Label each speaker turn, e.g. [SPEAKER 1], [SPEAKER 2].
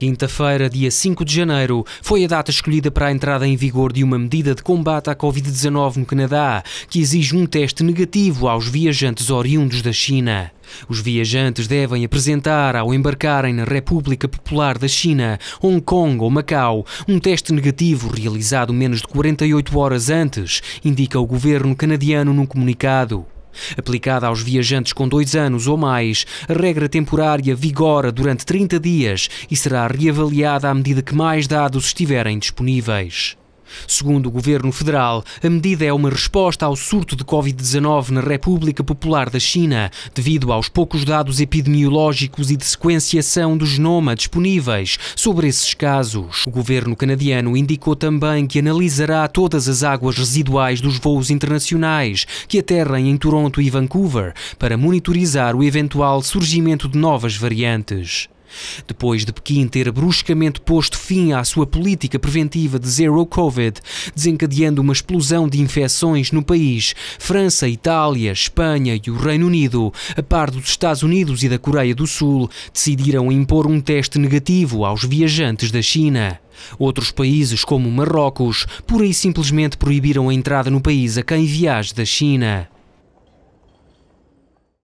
[SPEAKER 1] Quinta-feira, dia 5 de janeiro, foi a data escolhida para a entrada em vigor de uma medida de combate à Covid-19 no Canadá, que exige um teste negativo aos viajantes oriundos da China. Os viajantes devem apresentar, ao embarcarem na República Popular da China, Hong Kong ou Macau, um teste negativo realizado menos de 48 horas antes, indica o governo canadiano num comunicado. Aplicada aos viajantes com dois anos ou mais, a regra temporária vigora durante 30 dias e será reavaliada à medida que mais dados estiverem disponíveis. Segundo o governo federal, a medida é uma resposta ao surto de Covid-19 na República Popular da China, devido aos poucos dados epidemiológicos e de sequenciação do genoma disponíveis sobre esses casos. O governo canadiano indicou também que analisará todas as águas residuais dos voos internacionais que aterrem em Toronto e Vancouver para monitorizar o eventual surgimento de novas variantes. Depois de Pequim ter bruscamente posto fim à sua política preventiva de zero Covid, desencadeando uma explosão de infecções no país, França, Itália, Espanha e o Reino Unido, a par dos Estados Unidos e da Coreia do Sul, decidiram impor um teste negativo aos viajantes da China. Outros países, como Marrocos, por aí simplesmente proibiram a entrada no país a quem viaja da China.